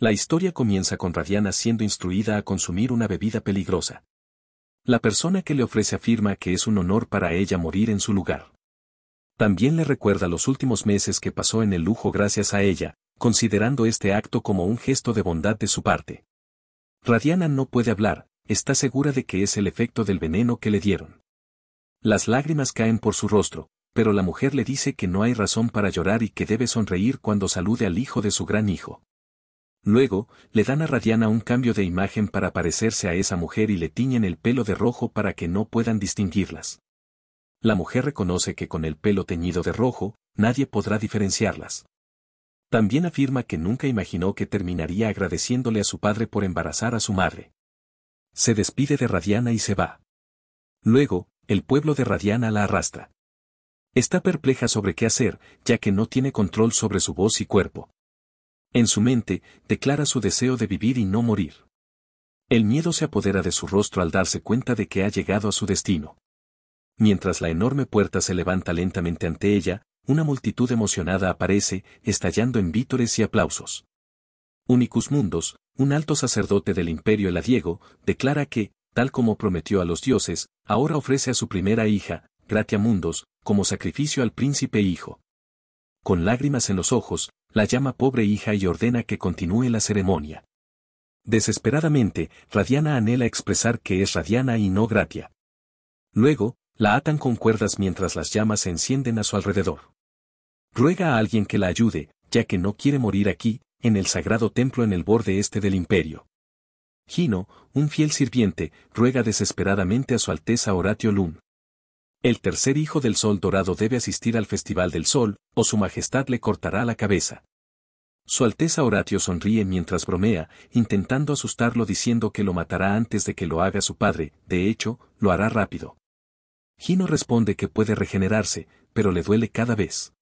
La historia comienza con Radiana siendo instruida a consumir una bebida peligrosa. La persona que le ofrece afirma que es un honor para ella morir en su lugar. También le recuerda los últimos meses que pasó en el lujo gracias a ella, considerando este acto como un gesto de bondad de su parte. Radiana no puede hablar, está segura de que es el efecto del veneno que le dieron. Las lágrimas caen por su rostro, pero la mujer le dice que no hay razón para llorar y que debe sonreír cuando salude al hijo de su gran hijo. Luego, le dan a Radiana un cambio de imagen para parecerse a esa mujer y le tiñen el pelo de rojo para que no puedan distinguirlas. La mujer reconoce que con el pelo teñido de rojo, nadie podrá diferenciarlas. También afirma que nunca imaginó que terminaría agradeciéndole a su padre por embarazar a su madre. Se despide de Radiana y se va. Luego, el pueblo de Radiana la arrastra. Está perpleja sobre qué hacer, ya que no tiene control sobre su voz y cuerpo. En su mente, declara su deseo de vivir y no morir. El miedo se apodera de su rostro al darse cuenta de que ha llegado a su destino. Mientras la enorme puerta se levanta lentamente ante ella, una multitud emocionada aparece, estallando en vítores y aplausos. Unicus Mundos, un alto sacerdote del imperio Eladiego, declara que, tal como prometió a los dioses, ahora ofrece a su primera hija, Gratia Mundos, como sacrificio al príncipe hijo con lágrimas en los ojos, la llama pobre hija y ordena que continúe la ceremonia. Desesperadamente, Radiana anhela expresar que es Radiana y no Gratia. Luego, la atan con cuerdas mientras las llamas se encienden a su alrededor. Ruega a alguien que la ayude, ya que no quiere morir aquí, en el sagrado templo en el borde este del imperio. Gino, un fiel sirviente, ruega desesperadamente a su Alteza Horatio Lun, el tercer hijo del Sol Dorado debe asistir al Festival del Sol, o su Majestad le cortará la cabeza. Su Alteza Horatio sonríe mientras bromea, intentando asustarlo diciendo que lo matará antes de que lo haga su padre, de hecho, lo hará rápido. Gino responde que puede regenerarse, pero le duele cada vez.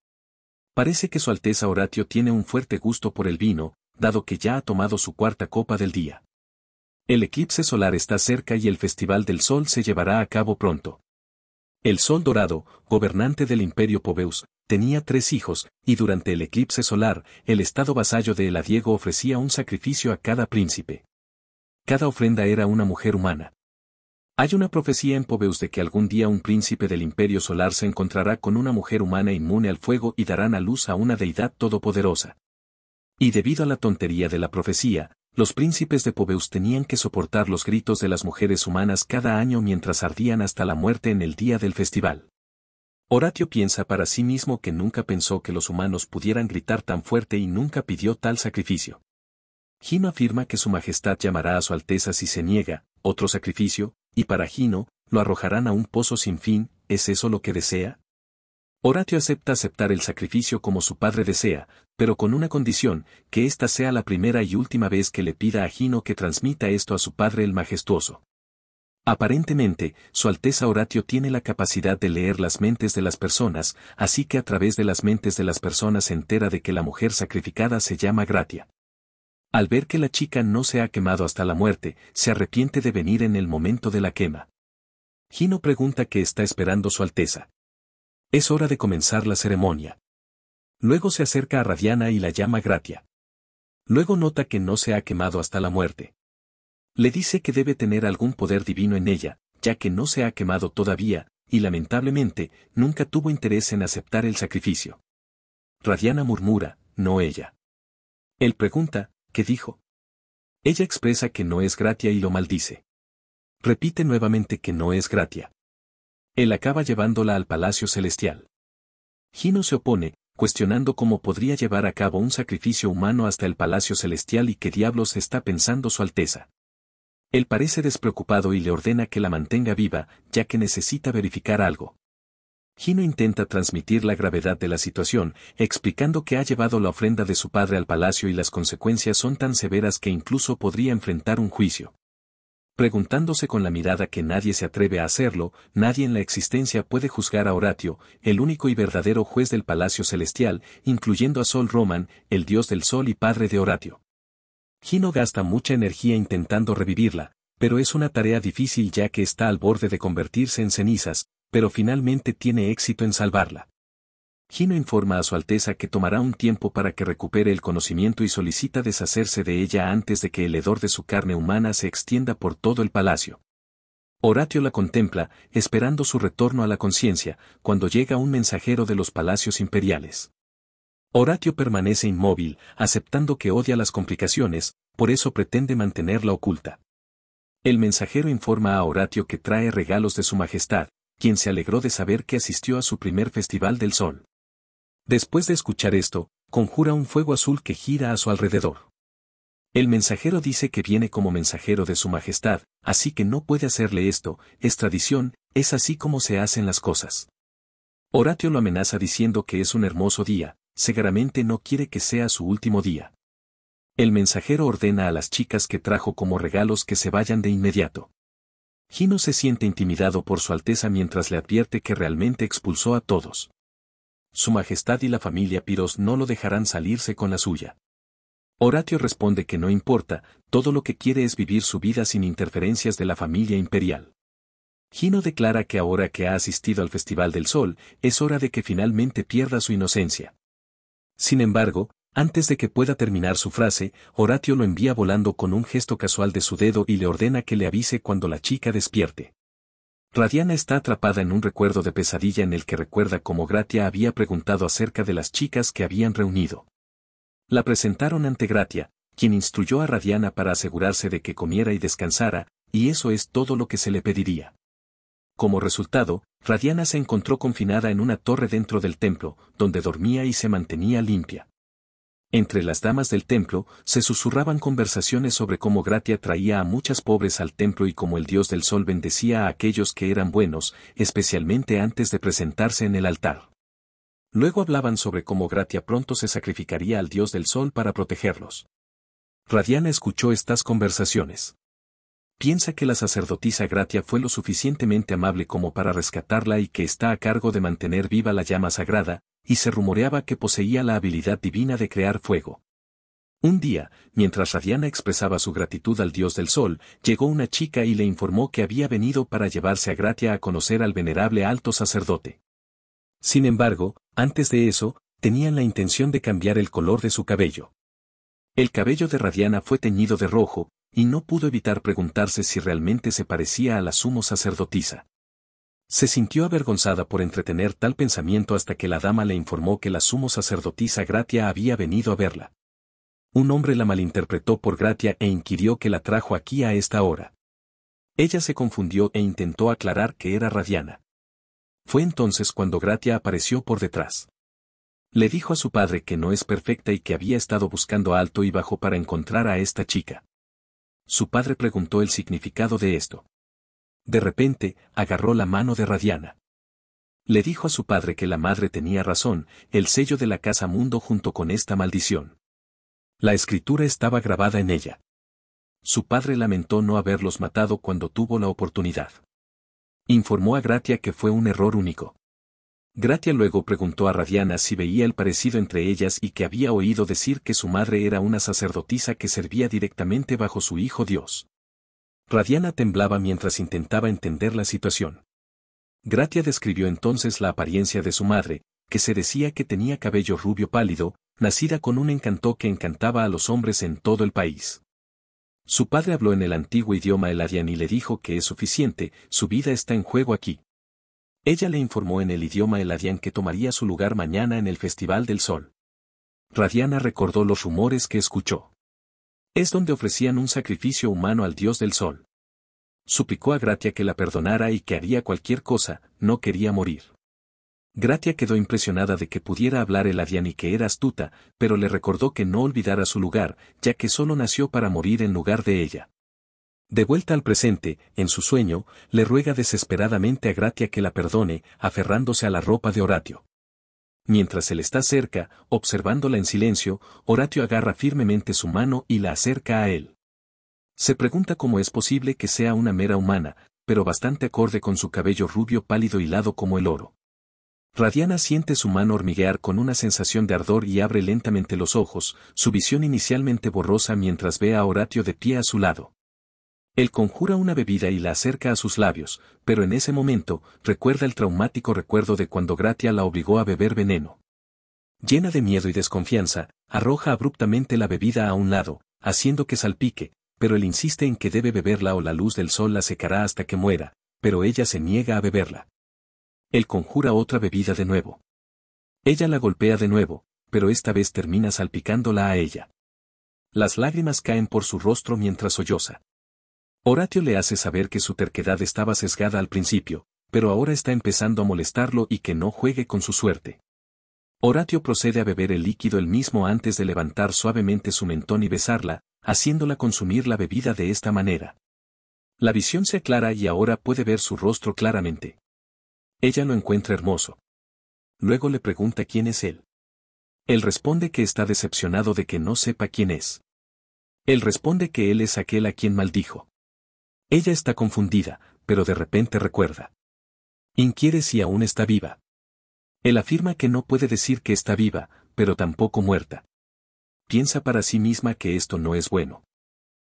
Parece que Su Alteza Horatio tiene un fuerte gusto por el vino, dado que ya ha tomado su cuarta copa del día. El eclipse solar está cerca y el Festival del Sol se llevará a cabo pronto. El Sol Dorado, gobernante del imperio Poveus, tenía tres hijos, y durante el eclipse solar, el estado vasallo de Eladiego ofrecía un sacrificio a cada príncipe. Cada ofrenda era una mujer humana. Hay una profecía en Poveus de que algún día un príncipe del imperio solar se encontrará con una mujer humana inmune al fuego y darán a luz a una deidad todopoderosa. Y debido a la tontería de la profecía, los príncipes de Poveus tenían que soportar los gritos de las mujeres humanas cada año mientras ardían hasta la muerte en el día del festival. Horatio piensa para sí mismo que nunca pensó que los humanos pudieran gritar tan fuerte y nunca pidió tal sacrificio. Gino afirma que su majestad llamará a su alteza si se niega, otro sacrificio, y para Gino, lo arrojarán a un pozo sin fin, ¿es eso lo que desea? Horatio acepta aceptar el sacrificio como su padre desea, pero con una condición, que esta sea la primera y última vez que le pida a Gino que transmita esto a su padre el majestuoso. Aparentemente, Su Alteza Horatio tiene la capacidad de leer las mentes de las personas, así que a través de las mentes de las personas se entera de que la mujer sacrificada se llama Gratia. Al ver que la chica no se ha quemado hasta la muerte, se arrepiente de venir en el momento de la quema. Gino pregunta qué está esperando Su Alteza. Es hora de comenzar la ceremonia. Luego se acerca a Radiana y la llama Gratia. Luego nota que no se ha quemado hasta la muerte. Le dice que debe tener algún poder divino en ella, ya que no se ha quemado todavía, y lamentablemente, nunca tuvo interés en aceptar el sacrificio. Radiana murmura, no ella. Él pregunta, ¿qué dijo? Ella expresa que no es gratia y lo maldice. Repite nuevamente que no es gratia. Él acaba llevándola al Palacio Celestial. Gino se opone, cuestionando cómo podría llevar a cabo un sacrificio humano hasta el Palacio Celestial y qué diablos está pensando Su Alteza. Él parece despreocupado y le ordena que la mantenga viva, ya que necesita verificar algo. Gino intenta transmitir la gravedad de la situación, explicando que ha llevado la ofrenda de su padre al palacio y las consecuencias son tan severas que incluso podría enfrentar un juicio preguntándose con la mirada que nadie se atreve a hacerlo, nadie en la existencia puede juzgar a Horatio, el único y verdadero juez del Palacio Celestial, incluyendo a Sol Roman, el dios del sol y padre de Horatio. Gino gasta mucha energía intentando revivirla, pero es una tarea difícil ya que está al borde de convertirse en cenizas, pero finalmente tiene éxito en salvarla. Gino informa a Su Alteza que tomará un tiempo para que recupere el conocimiento y solicita deshacerse de ella antes de que el hedor de su carne humana se extienda por todo el palacio. Horatio la contempla, esperando su retorno a la conciencia, cuando llega un mensajero de los palacios imperiales. Horatio permanece inmóvil, aceptando que odia las complicaciones, por eso pretende mantenerla oculta. El mensajero informa a Horatio que trae regalos de su Majestad, quien se alegró de saber que asistió a su primer Festival del Sol. Después de escuchar esto, conjura un fuego azul que gira a su alrededor. El mensajero dice que viene como mensajero de su majestad, así que no puede hacerle esto, es tradición, es así como se hacen las cosas. Horatio lo amenaza diciendo que es un hermoso día, seguramente no quiere que sea su último día. El mensajero ordena a las chicas que trajo como regalos que se vayan de inmediato. Gino se siente intimidado por su Alteza mientras le advierte que realmente expulsó a todos. Su Majestad y la familia Piros no lo dejarán salirse con la suya. Horatio responde que no importa, todo lo que quiere es vivir su vida sin interferencias de la familia imperial. Gino declara que ahora que ha asistido al Festival del Sol, es hora de que finalmente pierda su inocencia. Sin embargo, antes de que pueda terminar su frase, Horatio lo envía volando con un gesto casual de su dedo y le ordena que le avise cuando la chica despierte. Radiana está atrapada en un recuerdo de pesadilla en el que recuerda cómo Gratia había preguntado acerca de las chicas que habían reunido. La presentaron ante Gratia, quien instruyó a Radiana para asegurarse de que comiera y descansara, y eso es todo lo que se le pediría. Como resultado, Radiana se encontró confinada en una torre dentro del templo, donde dormía y se mantenía limpia. Entre las damas del templo, se susurraban conversaciones sobre cómo Gratia traía a muchas pobres al templo y cómo el dios del sol bendecía a aquellos que eran buenos, especialmente antes de presentarse en el altar. Luego hablaban sobre cómo Gratia pronto se sacrificaría al dios del sol para protegerlos. Radiana escuchó estas conversaciones. Piensa que la sacerdotisa Gratia fue lo suficientemente amable como para rescatarla y que está a cargo de mantener viva la llama sagrada, y se rumoreaba que poseía la habilidad divina de crear fuego. Un día, mientras Radiana expresaba su gratitud al dios del sol, llegó una chica y le informó que había venido para llevarse a Gratia a conocer al venerable alto sacerdote. Sin embargo, antes de eso, tenían la intención de cambiar el color de su cabello. El cabello de Radiana fue teñido de rojo, y no pudo evitar preguntarse si realmente se parecía a la sumo sacerdotisa. Se sintió avergonzada por entretener tal pensamiento hasta que la dama le informó que la sumo sacerdotisa Gratia había venido a verla. Un hombre la malinterpretó por Gratia e inquirió que la trajo aquí a esta hora. Ella se confundió e intentó aclarar que era Radiana. Fue entonces cuando Gratia apareció por detrás. Le dijo a su padre que no es perfecta y que había estado buscando alto y bajo para encontrar a esta chica. Su padre preguntó el significado de esto. De repente, agarró la mano de Radiana. Le dijo a su padre que la madre tenía razón, el sello de la casa mundo junto con esta maldición. La escritura estaba grabada en ella. Su padre lamentó no haberlos matado cuando tuvo la oportunidad. Informó a Gratia que fue un error único. Gratia luego preguntó a Radiana si veía el parecido entre ellas y que había oído decir que su madre era una sacerdotisa que servía directamente bajo su hijo Dios. Radiana temblaba mientras intentaba entender la situación. Gratia describió entonces la apariencia de su madre, que se decía que tenía cabello rubio pálido, nacida con un encanto que encantaba a los hombres en todo el país. Su padre habló en el antiguo idioma eladian y le dijo que es suficiente, su vida está en juego aquí. Ella le informó en el idioma eladian que tomaría su lugar mañana en el Festival del Sol. Radiana recordó los rumores que escuchó. Es donde ofrecían un sacrificio humano al dios del sol. Suplicó a Gratia que la perdonara y que haría cualquier cosa, no quería morir. Gratia quedó impresionada de que pudiera hablar el Adian y que era astuta, pero le recordó que no olvidara su lugar, ya que solo nació para morir en lugar de ella. De vuelta al presente, en su sueño, le ruega desesperadamente a Gratia que la perdone, aferrándose a la ropa de Horatio. Mientras él está cerca, observándola en silencio, Horatio agarra firmemente su mano y la acerca a él. Se pregunta cómo es posible que sea una mera humana, pero bastante acorde con su cabello rubio pálido hilado como el oro. Radiana siente su mano hormiguear con una sensación de ardor y abre lentamente los ojos, su visión inicialmente borrosa mientras ve a Horatio de pie a su lado. Él conjura una bebida y la acerca a sus labios, pero en ese momento, recuerda el traumático recuerdo de cuando Gratia la obligó a beber veneno. Llena de miedo y desconfianza, arroja abruptamente la bebida a un lado, haciendo que salpique, pero él insiste en que debe beberla o la luz del sol la secará hasta que muera, pero ella se niega a beberla. Él conjura otra bebida de nuevo. Ella la golpea de nuevo, pero esta vez termina salpicándola a ella. Las lágrimas caen por su rostro mientras solloza. Horatio le hace saber que su terquedad estaba sesgada al principio, pero ahora está empezando a molestarlo y que no juegue con su suerte. Horatio procede a beber el líquido él mismo antes de levantar suavemente su mentón y besarla, haciéndola consumir la bebida de esta manera. La visión se aclara y ahora puede ver su rostro claramente. Ella lo encuentra hermoso. Luego le pregunta quién es él. Él responde que está decepcionado de que no sepa quién es. Él responde que él es aquel a quien maldijo. Ella está confundida, pero de repente recuerda. Inquiere si aún está viva. Él afirma que no puede decir que está viva, pero tampoco muerta. Piensa para sí misma que esto no es bueno.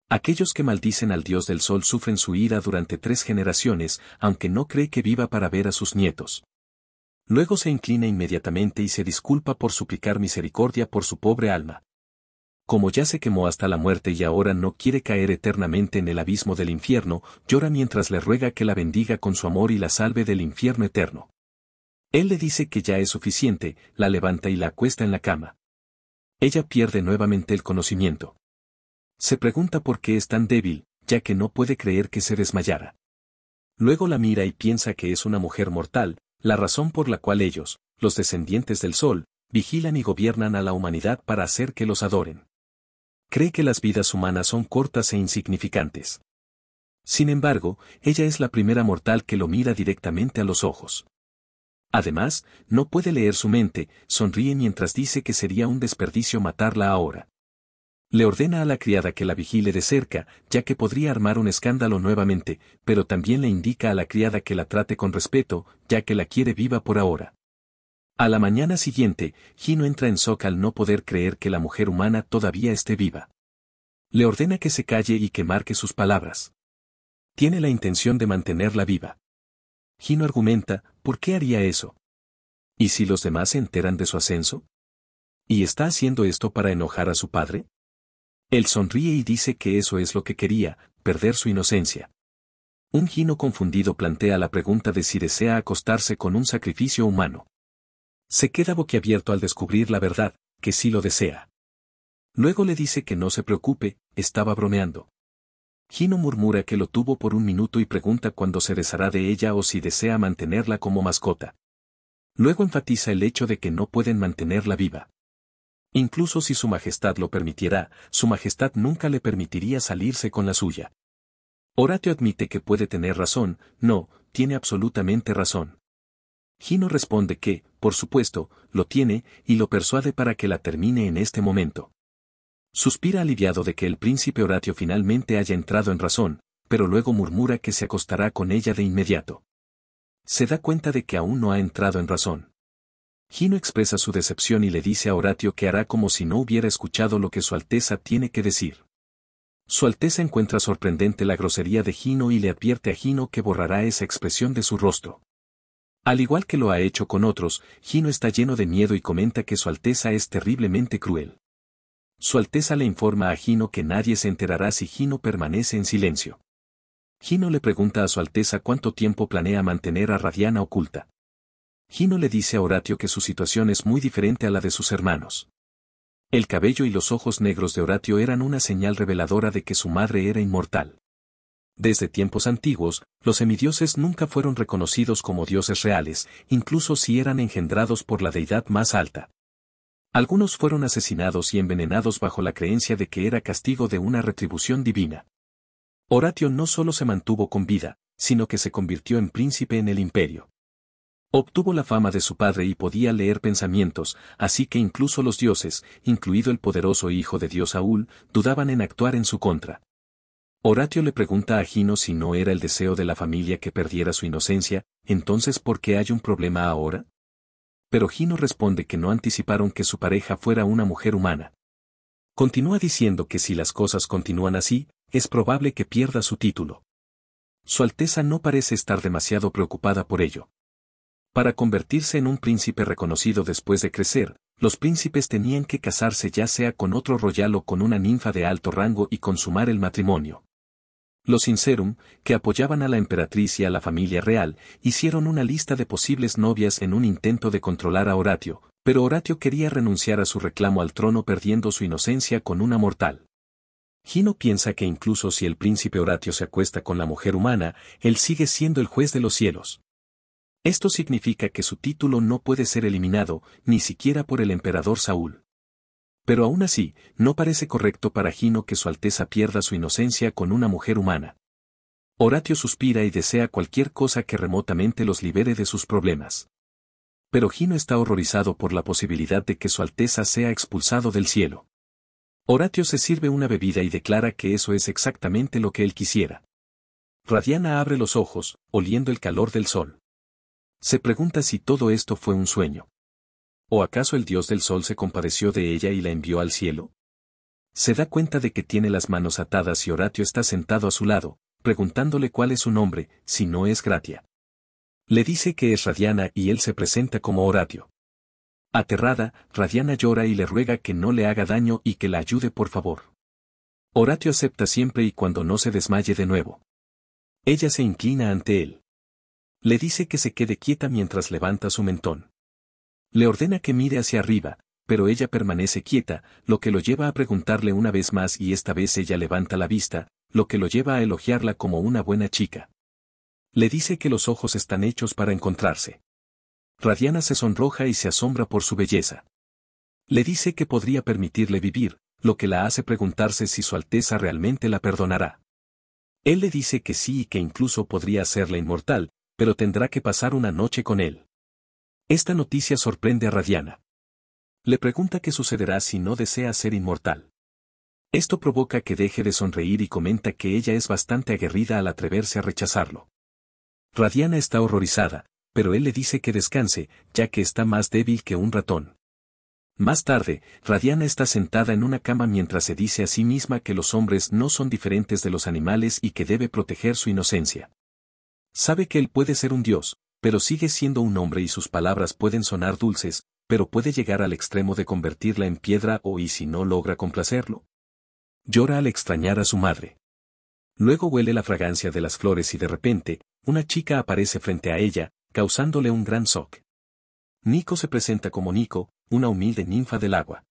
Aquellos que maldicen al dios del sol sufren su ira durante tres generaciones, aunque no cree que viva para ver a sus nietos. Luego se inclina inmediatamente y se disculpa por suplicar misericordia por su pobre alma, como ya se quemó hasta la muerte y ahora no quiere caer eternamente en el abismo del infierno, llora mientras le ruega que la bendiga con su amor y la salve del infierno eterno. Él le dice que ya es suficiente, la levanta y la acuesta en la cama. Ella pierde nuevamente el conocimiento. Se pregunta por qué es tan débil, ya que no puede creer que se desmayara. Luego la mira y piensa que es una mujer mortal, la razón por la cual ellos, los descendientes del Sol, vigilan y gobiernan a la humanidad para hacer que los adoren cree que las vidas humanas son cortas e insignificantes. Sin embargo, ella es la primera mortal que lo mira directamente a los ojos. Además, no puede leer su mente, sonríe mientras dice que sería un desperdicio matarla ahora. Le ordena a la criada que la vigile de cerca, ya que podría armar un escándalo nuevamente, pero también le indica a la criada que la trate con respeto, ya que la quiere viva por ahora. A la mañana siguiente, Gino entra en soka al no poder creer que la mujer humana todavía esté viva. Le ordena que se calle y que marque sus palabras. Tiene la intención de mantenerla viva. Gino argumenta, ¿por qué haría eso? ¿Y si los demás se enteran de su ascenso? ¿Y está haciendo esto para enojar a su padre? Él sonríe y dice que eso es lo que quería, perder su inocencia. Un Gino confundido plantea la pregunta de si desea acostarse con un sacrificio humano. Se queda boquiabierto al descubrir la verdad, que sí lo desea. Luego le dice que no se preocupe, estaba bromeando. Gino murmura que lo tuvo por un minuto y pregunta cuándo se deshará de ella o si desea mantenerla como mascota. Luego enfatiza el hecho de que no pueden mantenerla viva. Incluso si su majestad lo permitiera, su majestad nunca le permitiría salirse con la suya. Horatio admite que puede tener razón, no, tiene absolutamente razón. Gino responde que, por supuesto, lo tiene, y lo persuade para que la termine en este momento. Suspira aliviado de que el príncipe Horatio finalmente haya entrado en razón, pero luego murmura que se acostará con ella de inmediato. Se da cuenta de que aún no ha entrado en razón. Gino expresa su decepción y le dice a Horatio que hará como si no hubiera escuchado lo que Su Alteza tiene que decir. Su Alteza encuentra sorprendente la grosería de Gino y le advierte a Gino que borrará esa expresión de su rostro. Al igual que lo ha hecho con otros, Gino está lleno de miedo y comenta que Su Alteza es terriblemente cruel. Su Alteza le informa a Gino que nadie se enterará si Gino permanece en silencio. Gino le pregunta a Su Alteza cuánto tiempo planea mantener a Radiana oculta. Gino le dice a Horatio que su situación es muy diferente a la de sus hermanos. El cabello y los ojos negros de Horatio eran una señal reveladora de que su madre era inmortal. Desde tiempos antiguos, los semidioses nunca fueron reconocidos como dioses reales, incluso si eran engendrados por la deidad más alta. Algunos fueron asesinados y envenenados bajo la creencia de que era castigo de una retribución divina. Horatio no solo se mantuvo con vida, sino que se convirtió en príncipe en el imperio. Obtuvo la fama de su padre y podía leer pensamientos, así que incluso los dioses, incluido el poderoso hijo de Dios Saúl, dudaban en actuar en su contra. Horatio le pregunta a Gino si no era el deseo de la familia que perdiera su inocencia, entonces ¿por qué hay un problema ahora? Pero Gino responde que no anticiparon que su pareja fuera una mujer humana. Continúa diciendo que si las cosas continúan así, es probable que pierda su título. Su Alteza no parece estar demasiado preocupada por ello. Para convertirse en un príncipe reconocido después de crecer, los príncipes tenían que casarse ya sea con otro royal o con una ninfa de alto rango y consumar el matrimonio. Los Sincerum, que apoyaban a la emperatriz y a la familia real, hicieron una lista de posibles novias en un intento de controlar a Horatio, pero Horatio quería renunciar a su reclamo al trono perdiendo su inocencia con una mortal. Gino piensa que incluso si el príncipe Horatio se acuesta con la mujer humana, él sigue siendo el juez de los cielos. Esto significa que su título no puede ser eliminado, ni siquiera por el emperador Saúl. Pero aún así, no parece correcto para Gino que su Alteza pierda su inocencia con una mujer humana. Horatio suspira y desea cualquier cosa que remotamente los libere de sus problemas. Pero Gino está horrorizado por la posibilidad de que su Alteza sea expulsado del cielo. Horatio se sirve una bebida y declara que eso es exactamente lo que él quisiera. Radiana abre los ojos, oliendo el calor del sol. Se pregunta si todo esto fue un sueño. ¿O acaso el dios del sol se compadeció de ella y la envió al cielo? Se da cuenta de que tiene las manos atadas y Horatio está sentado a su lado, preguntándole cuál es su nombre, si no es Gratia. Le dice que es Radiana y él se presenta como Horatio. Aterrada, Radiana llora y le ruega que no le haga daño y que la ayude por favor. Horatio acepta siempre y cuando no se desmaye de nuevo. Ella se inclina ante él. Le dice que se quede quieta mientras levanta su mentón. Le ordena que mire hacia arriba, pero ella permanece quieta, lo que lo lleva a preguntarle una vez más y esta vez ella levanta la vista, lo que lo lleva a elogiarla como una buena chica. Le dice que los ojos están hechos para encontrarse. Radiana se sonroja y se asombra por su belleza. Le dice que podría permitirle vivir, lo que la hace preguntarse si su Alteza realmente la perdonará. Él le dice que sí y que incluso podría hacerla inmortal, pero tendrá que pasar una noche con él. Esta noticia sorprende a Radiana. Le pregunta qué sucederá si no desea ser inmortal. Esto provoca que deje de sonreír y comenta que ella es bastante aguerrida al atreverse a rechazarlo. Radiana está horrorizada, pero él le dice que descanse, ya que está más débil que un ratón. Más tarde, Radiana está sentada en una cama mientras se dice a sí misma que los hombres no son diferentes de los animales y que debe proteger su inocencia. Sabe que él puede ser un dios, pero sigue siendo un hombre y sus palabras pueden sonar dulces, pero puede llegar al extremo de convertirla en piedra o y si no logra complacerlo. Llora al extrañar a su madre. Luego huele la fragancia de las flores y de repente, una chica aparece frente a ella, causándole un gran shock. Nico se presenta como Nico, una humilde ninfa del agua.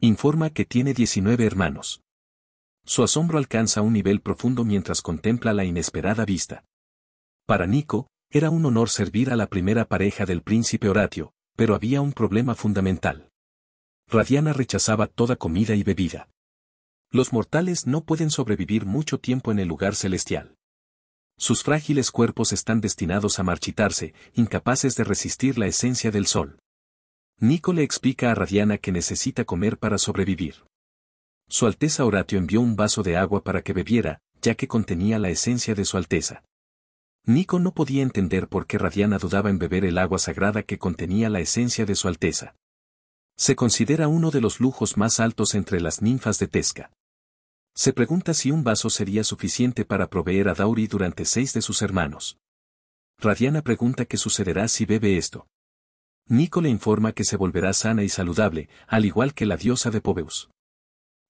Informa que tiene 19 hermanos. Su asombro alcanza un nivel profundo mientras contempla la inesperada vista. Para Nico, era un honor servir a la primera pareja del príncipe Horatio, pero había un problema fundamental. Radiana rechazaba toda comida y bebida. Los mortales no pueden sobrevivir mucho tiempo en el lugar celestial. Sus frágiles cuerpos están destinados a marchitarse, incapaces de resistir la esencia del sol. Nico le explica a Radiana que necesita comer para sobrevivir. Su Alteza Horatio envió un vaso de agua para que bebiera, ya que contenía la esencia de su Alteza. Nico no podía entender por qué Radiana dudaba en beber el agua sagrada que contenía la esencia de su alteza. Se considera uno de los lujos más altos entre las ninfas de Tesca. Se pregunta si un vaso sería suficiente para proveer a Dauri durante seis de sus hermanos. Radiana pregunta qué sucederá si bebe esto. Nico le informa que se volverá sana y saludable, al igual que la diosa de Pobeus.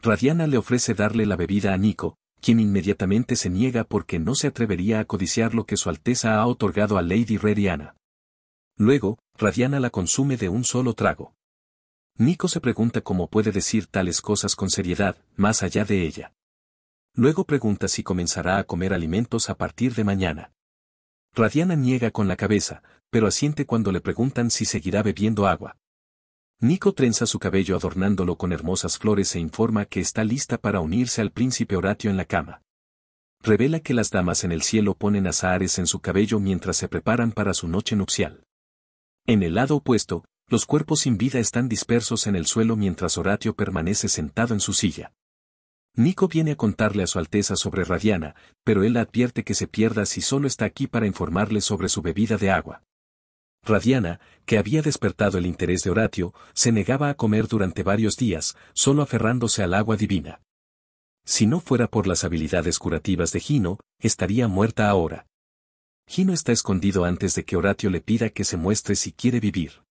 Radiana le ofrece darle la bebida a Nico, quien inmediatamente se niega porque no se atrevería a codiciar lo que su Alteza ha otorgado a Lady Radiana. Luego, Radiana la consume de un solo trago. Nico se pregunta cómo puede decir tales cosas con seriedad, más allá de ella. Luego pregunta si comenzará a comer alimentos a partir de mañana. Radiana niega con la cabeza, pero asiente cuando le preguntan si seguirá bebiendo agua. Nico trenza su cabello adornándolo con hermosas flores e informa que está lista para unirse al príncipe Horatio en la cama. Revela que las damas en el cielo ponen azahares en su cabello mientras se preparan para su noche nupcial. En el lado opuesto, los cuerpos sin vida están dispersos en el suelo mientras Horatio permanece sentado en su silla. Nico viene a contarle a su Alteza sobre Radiana, pero él advierte que se pierda si solo está aquí para informarle sobre su bebida de agua. Radiana, que había despertado el interés de Horatio, se negaba a comer durante varios días, solo aferrándose al agua divina. Si no fuera por las habilidades curativas de Gino, estaría muerta ahora. Gino está escondido antes de que Horatio le pida que se muestre si quiere vivir.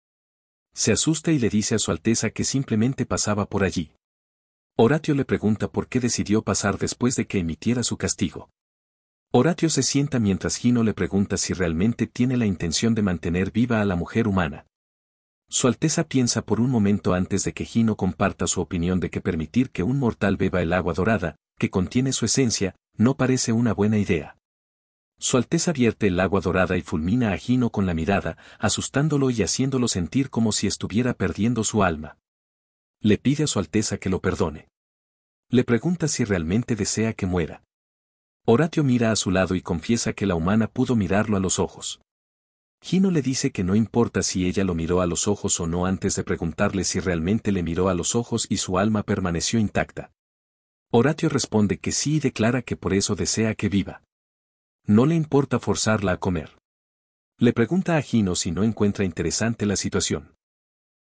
Se asusta y le dice a su Alteza que simplemente pasaba por allí. Horatio le pregunta por qué decidió pasar después de que emitiera su castigo. Horatio se sienta mientras Gino le pregunta si realmente tiene la intención de mantener viva a la mujer humana. Su Alteza piensa por un momento antes de que Gino comparta su opinión de que permitir que un mortal beba el agua dorada, que contiene su esencia, no parece una buena idea. Su Alteza vierte el agua dorada y fulmina a Gino con la mirada, asustándolo y haciéndolo sentir como si estuviera perdiendo su alma. Le pide a Su Alteza que lo perdone. Le pregunta si realmente desea que muera. Horatio mira a su lado y confiesa que la humana pudo mirarlo a los ojos. Gino le dice que no importa si ella lo miró a los ojos o no antes de preguntarle si realmente le miró a los ojos y su alma permaneció intacta. Horatio responde que sí y declara que por eso desea que viva. No le importa forzarla a comer. Le pregunta a Gino si no encuentra interesante la situación.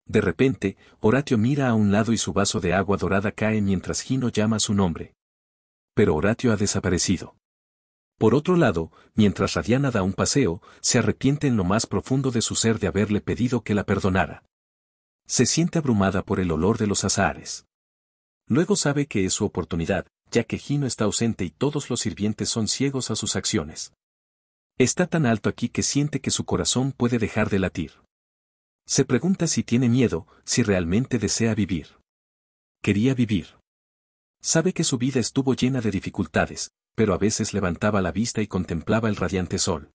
De repente, Horatio mira a un lado y su vaso de agua dorada cae mientras Gino llama su nombre pero Horatio ha desaparecido. Por otro lado, mientras Radiana da un paseo, se arrepiente en lo más profundo de su ser de haberle pedido que la perdonara. Se siente abrumada por el olor de los azahares. Luego sabe que es su oportunidad, ya que Gino está ausente y todos los sirvientes son ciegos a sus acciones. Está tan alto aquí que siente que su corazón puede dejar de latir. Se pregunta si tiene miedo, si realmente desea vivir. Quería vivir. Sabe que su vida estuvo llena de dificultades, pero a veces levantaba la vista y contemplaba el radiante sol.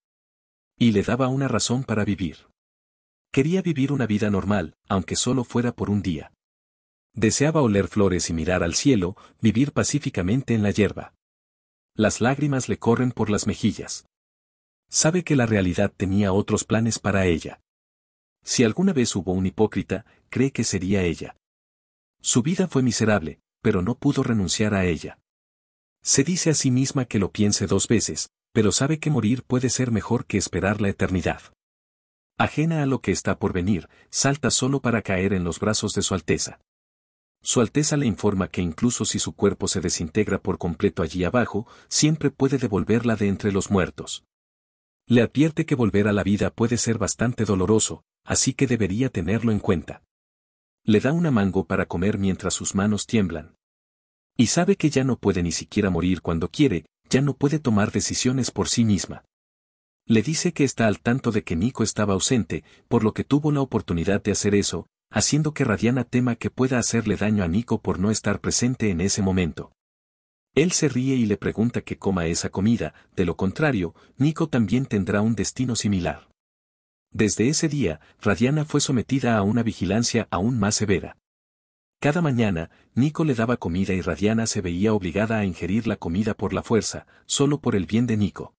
Y le daba una razón para vivir. Quería vivir una vida normal, aunque solo fuera por un día. Deseaba oler flores y mirar al cielo, vivir pacíficamente en la hierba. Las lágrimas le corren por las mejillas. Sabe que la realidad tenía otros planes para ella. Si alguna vez hubo un hipócrita, cree que sería ella. Su vida fue miserable, pero no pudo renunciar a ella. Se dice a sí misma que lo piense dos veces, pero sabe que morir puede ser mejor que esperar la eternidad. Ajena a lo que está por venir, salta solo para caer en los brazos de Su Alteza. Su Alteza le informa que incluso si su cuerpo se desintegra por completo allí abajo, siempre puede devolverla de entre los muertos. Le advierte que volver a la vida puede ser bastante doloroso, así que debería tenerlo en cuenta le da una mango para comer mientras sus manos tiemblan. Y sabe que ya no puede ni siquiera morir cuando quiere, ya no puede tomar decisiones por sí misma. Le dice que está al tanto de que Nico estaba ausente, por lo que tuvo la oportunidad de hacer eso, haciendo que Radiana tema que pueda hacerle daño a Nico por no estar presente en ese momento. Él se ríe y le pregunta que coma esa comida, de lo contrario, Nico también tendrá un destino similar. Desde ese día, Radiana fue sometida a una vigilancia aún más severa. Cada mañana, Nico le daba comida y Radiana se veía obligada a ingerir la comida por la fuerza, solo por el bien de Nico.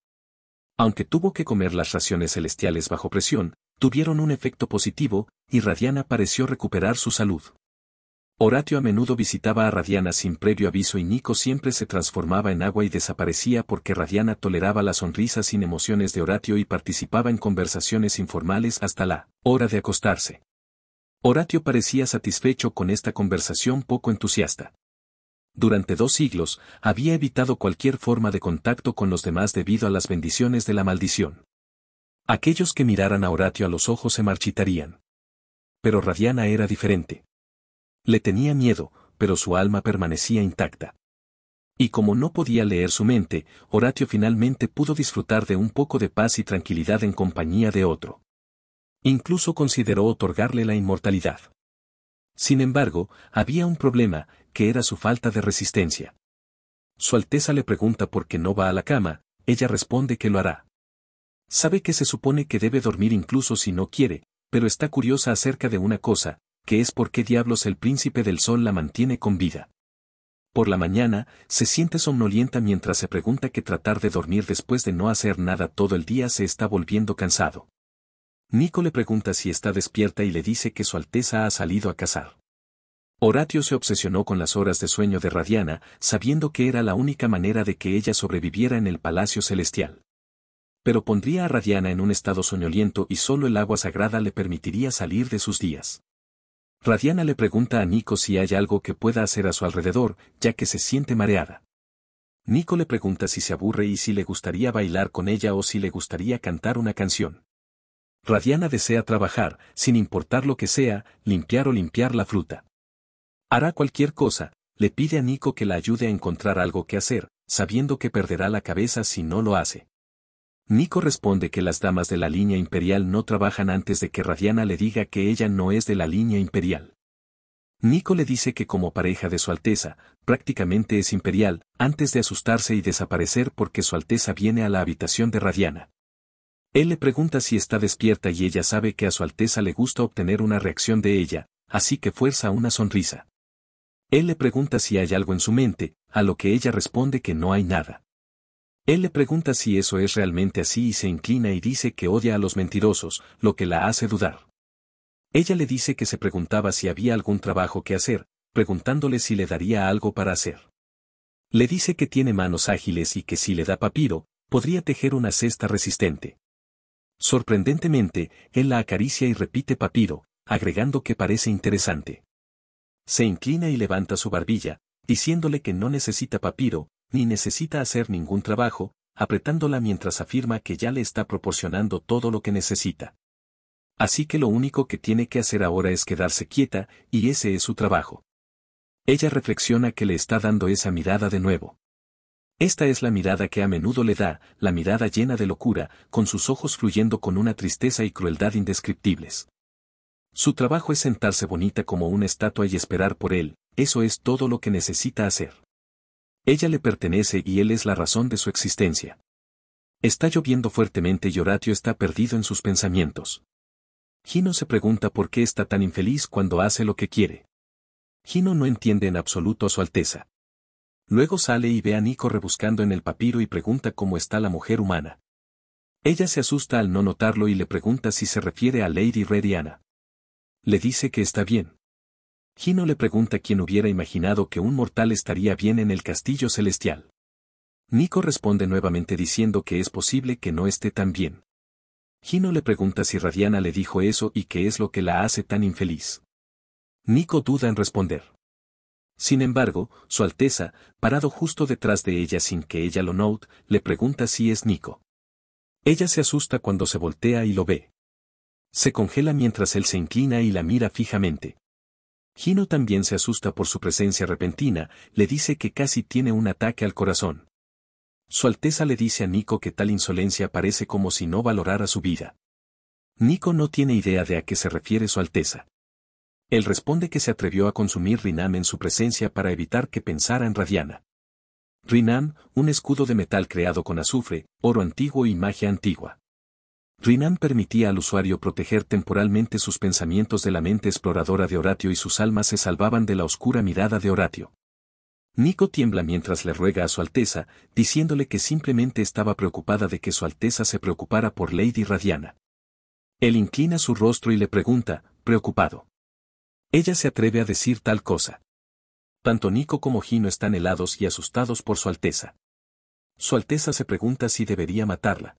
Aunque tuvo que comer las raciones celestiales bajo presión, tuvieron un efecto positivo, y Radiana pareció recuperar su salud. Horatio a menudo visitaba a Radiana sin previo aviso y Nico siempre se transformaba en agua y desaparecía porque Radiana toleraba las sonrisas sin emociones de Horatio y participaba en conversaciones informales hasta la hora de acostarse. Horatio parecía satisfecho con esta conversación poco entusiasta. Durante dos siglos, había evitado cualquier forma de contacto con los demás debido a las bendiciones de la maldición. Aquellos que miraran a Horatio a los ojos se marchitarían. Pero Radiana era diferente. Le tenía miedo, pero su alma permanecía intacta. Y como no podía leer su mente, Horatio finalmente pudo disfrutar de un poco de paz y tranquilidad en compañía de otro. Incluso consideró otorgarle la inmortalidad. Sin embargo, había un problema, que era su falta de resistencia. Su Alteza le pregunta por qué no va a la cama, ella responde que lo hará. Sabe que se supone que debe dormir incluso si no quiere, pero está curiosa acerca de una cosa, que es por qué diablos el príncipe del sol la mantiene con vida. Por la mañana, se siente somnolienta mientras se pregunta que tratar de dormir después de no hacer nada todo el día se está volviendo cansado. Nico le pregunta si está despierta y le dice que su Alteza ha salido a cazar. Horatio se obsesionó con las horas de sueño de Radiana, sabiendo que era la única manera de que ella sobreviviera en el Palacio Celestial. Pero pondría a Radiana en un estado soñoliento y solo el agua sagrada le permitiría salir de sus días. Radiana le pregunta a Nico si hay algo que pueda hacer a su alrededor, ya que se siente mareada. Nico le pregunta si se aburre y si le gustaría bailar con ella o si le gustaría cantar una canción. Radiana desea trabajar, sin importar lo que sea, limpiar o limpiar la fruta. Hará cualquier cosa, le pide a Nico que la ayude a encontrar algo que hacer, sabiendo que perderá la cabeza si no lo hace. Nico responde que las damas de la línea imperial no trabajan antes de que Radiana le diga que ella no es de la línea imperial. Nico le dice que como pareja de su Alteza, prácticamente es imperial, antes de asustarse y desaparecer porque su Alteza viene a la habitación de Radiana. Él le pregunta si está despierta y ella sabe que a su Alteza le gusta obtener una reacción de ella, así que fuerza una sonrisa. Él le pregunta si hay algo en su mente, a lo que ella responde que no hay nada. Él le pregunta si eso es realmente así y se inclina y dice que odia a los mentirosos, lo que la hace dudar. Ella le dice que se preguntaba si había algún trabajo que hacer, preguntándole si le daría algo para hacer. Le dice que tiene manos ágiles y que si le da papiro, podría tejer una cesta resistente. Sorprendentemente, él la acaricia y repite papiro, agregando que parece interesante. Se inclina y levanta su barbilla, diciéndole que no necesita papiro, ni necesita hacer ningún trabajo, apretándola mientras afirma que ya le está proporcionando todo lo que necesita. Así que lo único que tiene que hacer ahora es quedarse quieta, y ese es su trabajo. Ella reflexiona que le está dando esa mirada de nuevo. Esta es la mirada que a menudo le da, la mirada llena de locura, con sus ojos fluyendo con una tristeza y crueldad indescriptibles. Su trabajo es sentarse bonita como una estatua y esperar por él, eso es todo lo que necesita hacer. Ella le pertenece y él es la razón de su existencia. Está lloviendo fuertemente y Horatio está perdido en sus pensamientos. Gino se pregunta por qué está tan infeliz cuando hace lo que quiere. Gino no entiende en absoluto a su Alteza. Luego sale y ve a Nico rebuscando en el papiro y pregunta cómo está la mujer humana. Ella se asusta al no notarlo y le pregunta si se refiere a Lady Rediana. Le dice que está bien. Gino le pregunta quién hubiera imaginado que un mortal estaría bien en el castillo celestial. Nico responde nuevamente diciendo que es posible que no esté tan bien. Gino le pregunta si Radiana le dijo eso y qué es lo que la hace tan infeliz. Nico duda en responder. Sin embargo, Su Alteza, parado justo detrás de ella sin que ella lo note, le pregunta si es Nico. Ella se asusta cuando se voltea y lo ve. Se congela mientras él se inclina y la mira fijamente. Gino también se asusta por su presencia repentina, le dice que casi tiene un ataque al corazón. Su Alteza le dice a Nico que tal insolencia parece como si no valorara su vida. Nico no tiene idea de a qué se refiere Su Alteza. Él responde que se atrevió a consumir Rinam en su presencia para evitar que pensara en Radiana. Rinam, un escudo de metal creado con azufre, oro antiguo y magia antigua. Rinan permitía al usuario proteger temporalmente sus pensamientos de la mente exploradora de Horatio y sus almas se salvaban de la oscura mirada de Horatio. Nico tiembla mientras le ruega a su Alteza, diciéndole que simplemente estaba preocupada de que su Alteza se preocupara por Lady Radiana. Él inclina su rostro y le pregunta, preocupado. Ella se atreve a decir tal cosa. Tanto Nico como Gino están helados y asustados por su Alteza. Su Alteza se pregunta si debería matarla,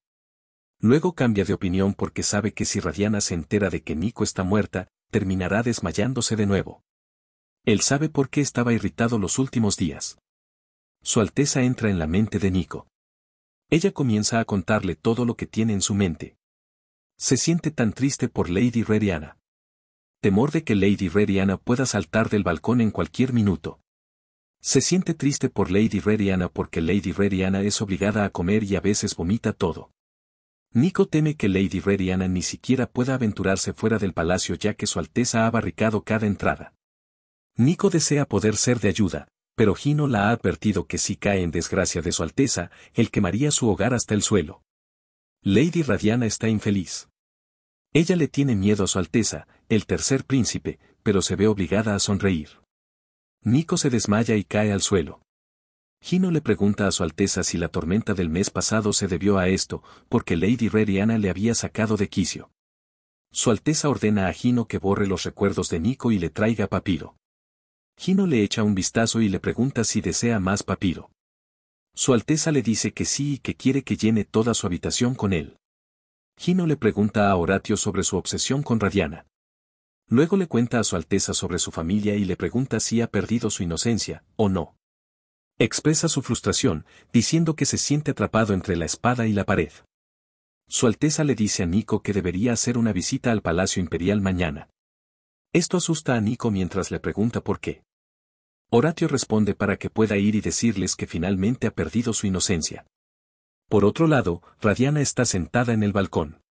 Luego cambia de opinión porque sabe que si Radiana se entera de que Nico está muerta, terminará desmayándose de nuevo. Él sabe por qué estaba irritado los últimos días. Su Alteza entra en la mente de Nico. Ella comienza a contarle todo lo que tiene en su mente. Se siente tan triste por Lady Radiana. Temor de que Lady Radiana pueda saltar del balcón en cualquier minuto. Se siente triste por Lady Radiana porque Lady Radiana es obligada a comer y a veces vomita todo. Nico teme que Lady Radiana ni siquiera pueda aventurarse fuera del palacio ya que su Alteza ha barricado cada entrada. Nico desea poder ser de ayuda, pero Gino la ha advertido que si cae en desgracia de su Alteza, el quemaría su hogar hasta el suelo. Lady Radiana está infeliz. Ella le tiene miedo a su Alteza, el tercer príncipe, pero se ve obligada a sonreír. Nico se desmaya y cae al suelo. Gino le pregunta a su Alteza si la tormenta del mes pasado se debió a esto, porque Lady Radiana le había sacado de quicio. Su Alteza ordena a Gino que borre los recuerdos de Nico y le traiga papiro. Gino le echa un vistazo y le pregunta si desea más papiro. Su Alteza le dice que sí y que quiere que llene toda su habitación con él. Gino le pregunta a Horatio sobre su obsesión con Radiana. Luego le cuenta a Su Alteza sobre su familia y le pregunta si ha perdido su inocencia, o no. Expresa su frustración, diciendo que se siente atrapado entre la espada y la pared. Su Alteza le dice a Nico que debería hacer una visita al Palacio Imperial mañana. Esto asusta a Nico mientras le pregunta por qué. Horatio responde para que pueda ir y decirles que finalmente ha perdido su inocencia. Por otro lado, Radiana está sentada en el balcón.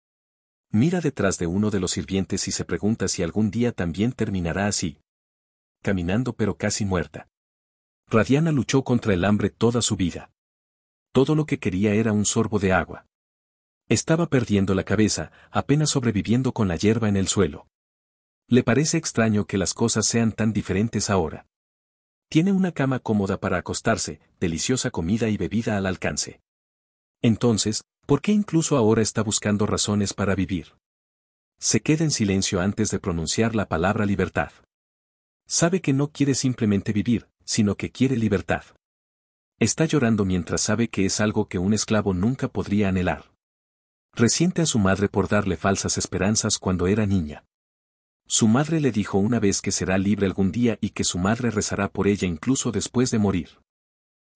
Mira detrás de uno de los sirvientes y se pregunta si algún día también terminará así. Caminando pero casi muerta. Radiana luchó contra el hambre toda su vida. Todo lo que quería era un sorbo de agua. Estaba perdiendo la cabeza, apenas sobreviviendo con la hierba en el suelo. Le parece extraño que las cosas sean tan diferentes ahora. Tiene una cama cómoda para acostarse, deliciosa comida y bebida al alcance. Entonces, ¿por qué incluso ahora está buscando razones para vivir? Se queda en silencio antes de pronunciar la palabra libertad. Sabe que no quiere simplemente vivir, sino que quiere libertad. Está llorando mientras sabe que es algo que un esclavo nunca podría anhelar. Resiente a su madre por darle falsas esperanzas cuando era niña. Su madre le dijo una vez que será libre algún día y que su madre rezará por ella incluso después de morir.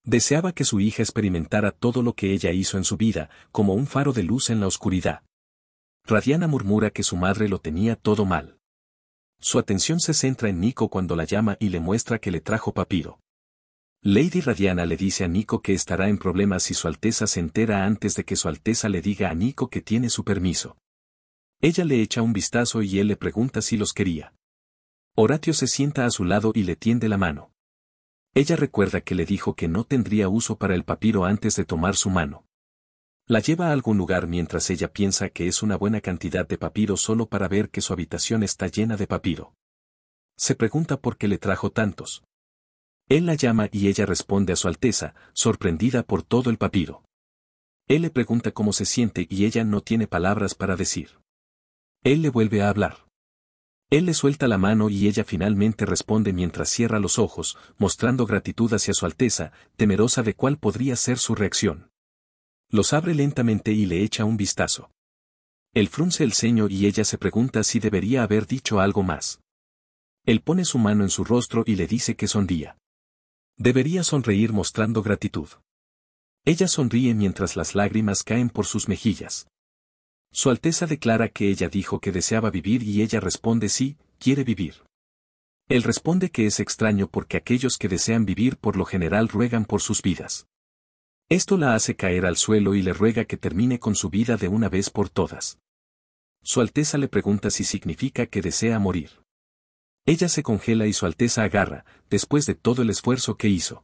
Deseaba que su hija experimentara todo lo que ella hizo en su vida, como un faro de luz en la oscuridad. Radiana murmura que su madre lo tenía todo mal. Su atención se centra en Nico cuando la llama y le muestra que le trajo papiro. Lady Radiana le dice a Nico que estará en problemas si Su Alteza se entera antes de que Su Alteza le diga a Nico que tiene su permiso. Ella le echa un vistazo y él le pregunta si los quería. Horatio se sienta a su lado y le tiende la mano. Ella recuerda que le dijo que no tendría uso para el papiro antes de tomar su mano. La lleva a algún lugar mientras ella piensa que es una buena cantidad de papiro solo para ver que su habitación está llena de papiro. Se pregunta por qué le trajo tantos. Él la llama y ella responde a su Alteza, sorprendida por todo el papiro. Él le pregunta cómo se siente y ella no tiene palabras para decir. Él le vuelve a hablar. Él le suelta la mano y ella finalmente responde mientras cierra los ojos, mostrando gratitud hacia su Alteza, temerosa de cuál podría ser su reacción. Los abre lentamente y le echa un vistazo. Él frunce el ceño y ella se pregunta si debería haber dicho algo más. Él pone su mano en su rostro y le dice que sonría. Debería sonreír mostrando gratitud. Ella sonríe mientras las lágrimas caen por sus mejillas. Su Alteza declara que ella dijo que deseaba vivir y ella responde sí, quiere vivir. Él responde que es extraño porque aquellos que desean vivir por lo general ruegan por sus vidas. Esto la hace caer al suelo y le ruega que termine con su vida de una vez por todas. Su Alteza le pregunta si significa que desea morir. Ella se congela y su Alteza agarra, después de todo el esfuerzo que hizo.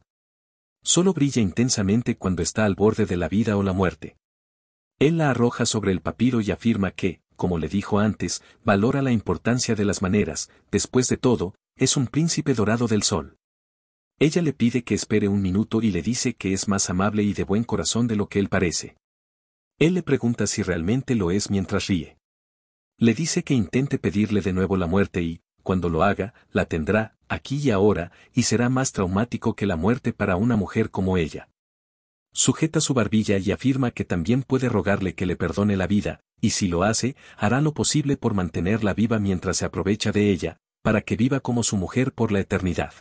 Solo brilla intensamente cuando está al borde de la vida o la muerte. Él la arroja sobre el papiro y afirma que, como le dijo antes, valora la importancia de las maneras, después de todo, es un príncipe dorado del sol. Ella le pide que espere un minuto y le dice que es más amable y de buen corazón de lo que él parece. Él le pregunta si realmente lo es mientras ríe. Le dice que intente pedirle de nuevo la muerte y, cuando lo haga, la tendrá, aquí y ahora, y será más traumático que la muerte para una mujer como ella. Sujeta su barbilla y afirma que también puede rogarle que le perdone la vida, y si lo hace, hará lo posible por mantenerla viva mientras se aprovecha de ella, para que viva como su mujer por la eternidad.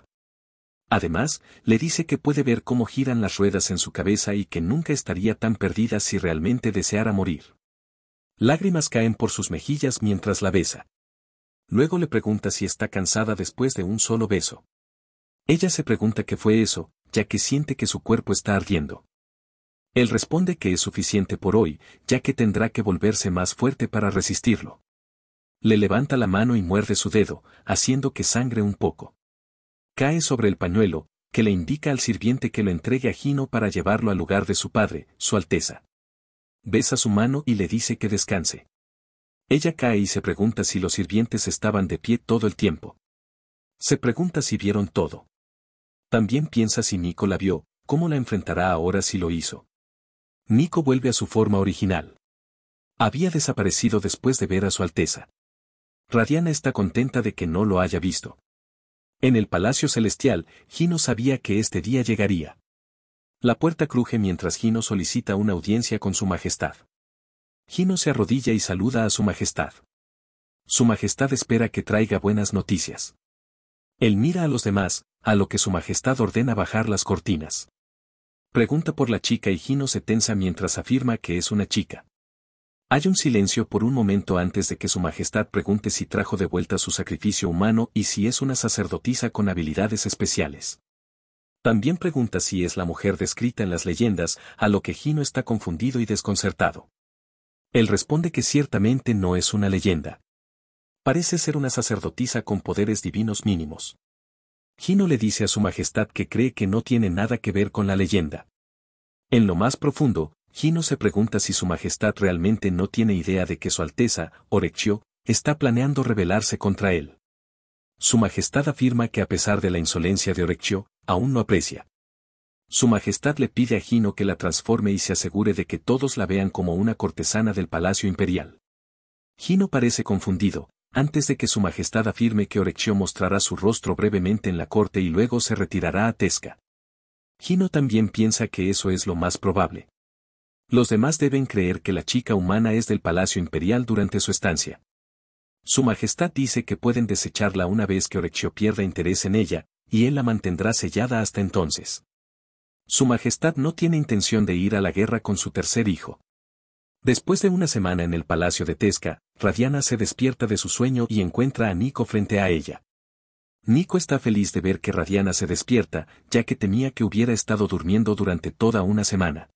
Además, le dice que puede ver cómo giran las ruedas en su cabeza y que nunca estaría tan perdida si realmente deseara morir. Lágrimas caen por sus mejillas mientras la besa. Luego le pregunta si está cansada después de un solo beso. Ella se pregunta qué fue eso, ya que siente que su cuerpo está ardiendo. Él responde que es suficiente por hoy, ya que tendrá que volverse más fuerte para resistirlo. Le levanta la mano y muerde su dedo, haciendo que sangre un poco. Cae sobre el pañuelo, que le indica al sirviente que lo entregue a Gino para llevarlo al lugar de su padre, Su Alteza. Besa su mano y le dice que descanse. Ella cae y se pregunta si los sirvientes estaban de pie todo el tiempo. Se pregunta si vieron todo. También piensa si Nico la vio, cómo la enfrentará ahora si lo hizo. Nico vuelve a su forma original. Había desaparecido después de ver a Su Alteza. Radiana está contenta de que no lo haya visto. En el Palacio Celestial, Gino sabía que este día llegaría. La puerta cruje mientras Gino solicita una audiencia con Su Majestad. Gino se arrodilla y saluda a Su Majestad. Su Majestad espera que traiga buenas noticias. Él mira a los demás, a lo que Su Majestad ordena bajar las cortinas. Pregunta por la chica y Gino se tensa mientras afirma que es una chica. Hay un silencio por un momento antes de que Su Majestad pregunte si trajo de vuelta su sacrificio humano y si es una sacerdotisa con habilidades especiales. También pregunta si es la mujer descrita en las leyendas, a lo que Gino está confundido y desconcertado. Él responde que ciertamente no es una leyenda. Parece ser una sacerdotisa con poderes divinos mínimos. Gino le dice a Su Majestad que cree que no tiene nada que ver con la leyenda. En lo más profundo, Gino se pregunta si su majestad realmente no tiene idea de que su alteza, Orecchio, está planeando rebelarse contra él. Su majestad afirma que a pesar de la insolencia de Orecchio, aún no aprecia. Su majestad le pide a Gino que la transforme y se asegure de que todos la vean como una cortesana del palacio imperial. Gino parece confundido, antes de que su majestad afirme que Orexio mostrará su rostro brevemente en la corte y luego se retirará a Tesca. Gino también piensa que eso es lo más probable. Los demás deben creer que la chica humana es del Palacio Imperial durante su estancia. Su Majestad dice que pueden desecharla una vez que Orexio pierda interés en ella, y él la mantendrá sellada hasta entonces. Su Majestad no tiene intención de ir a la guerra con su tercer hijo. Después de una semana en el palacio de Tesca, Radiana se despierta de su sueño y encuentra a Nico frente a ella. Nico está feliz de ver que Radiana se despierta, ya que temía que hubiera estado durmiendo durante toda una semana.